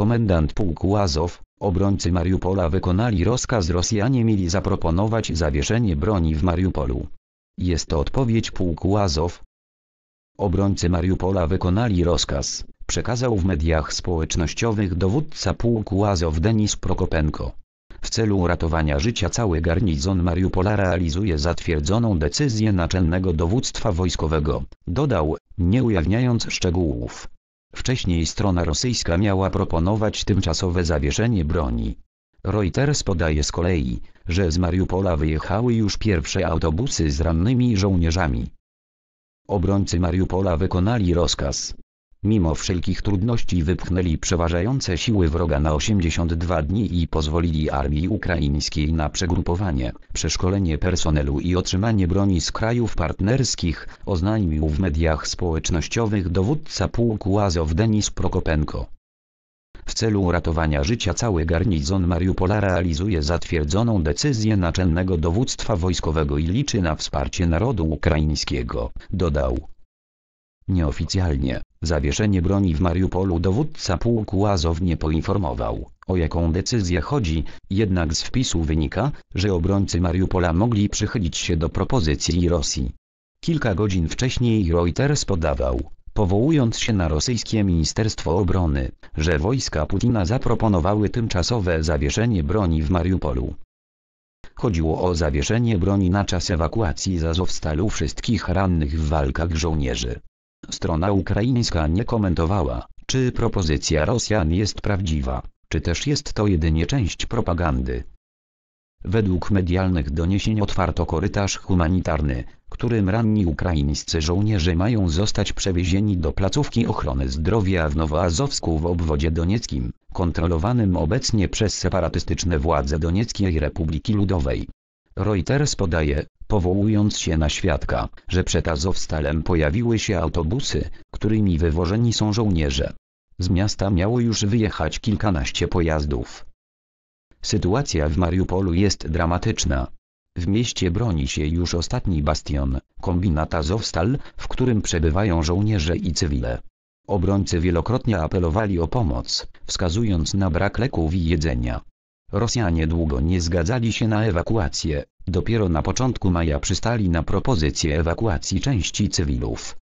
komendant pułku Azow, obrońcy Mariupola wykonali rozkaz Rosjanie mieli zaproponować zawieszenie broni w Mariupolu. Jest to odpowiedź pułku Azow. Obrońcy Mariupola wykonali rozkaz, przekazał w mediach społecznościowych dowódca pułku Azow Denis Prokopenko. W celu ratowania życia cały garnizon Mariupola realizuje zatwierdzoną decyzję naczelnego dowództwa wojskowego, dodał, nie ujawniając szczegółów. Wcześniej strona rosyjska miała proponować tymczasowe zawieszenie broni. Reuters podaje z kolei, że z Mariupola wyjechały już pierwsze autobusy z rannymi żołnierzami. Obrońcy Mariupola wykonali rozkaz, mimo wszelkich trudności wypchnęli przeważające siły wroga na 82 dni i pozwolili armii ukraińskiej na przegrupowanie, przeszkolenie personelu i otrzymanie broni z krajów partnerskich, oznajmił w mediach społecznościowych dowódca pułku Azow Denis Prokopenko. W celu ratowania życia cały garnizon Mariupola realizuje zatwierdzoną decyzję naczelnego dowództwa wojskowego i liczy na wsparcie narodu ukraińskiego, dodał. Nieoficjalnie, Zawieszenie broni w Mariupolu dowódca pułku Azow nie poinformował, o jaką decyzję chodzi, jednak z wpisu wynika, że obrońcy Mariupola mogli przychylić się do propozycji Rosji. Kilka godzin wcześniej Reuters podawał, powołując się na rosyjskie Ministerstwo Obrony, że wojska Putina zaproponowały tymczasowe zawieszenie broni w Mariupolu. Chodziło o zawieszenie broni na czas ewakuacji z Azowstalu wszystkich rannych w walkach żołnierzy. Strona ukraińska nie komentowała, czy propozycja Rosjan jest prawdziwa, czy też jest to jedynie część propagandy. Według medialnych doniesień otwarto korytarz humanitarny, którym ranni ukraińscy żołnierze mają zostać przewiezieni do placówki ochrony zdrowia w Nowoazowsku w obwodzie donieckim, kontrolowanym obecnie przez separatystyczne władze Donieckiej Republiki Ludowej. Reuters podaje, powołując się na świadka, że przed Azowstalem pojawiły się autobusy, którymi wywożeni są żołnierze. Z miasta miało już wyjechać kilkanaście pojazdów. Sytuacja w Mariupolu jest dramatyczna. W mieście broni się już ostatni bastion, kombinat Azowstal, w którym przebywają żołnierze i cywile. Obrońcy wielokrotnie apelowali o pomoc, wskazując na brak leków i jedzenia. Rosjanie długo nie zgadzali się na ewakuację, dopiero na początku maja przystali na propozycję ewakuacji części cywilów.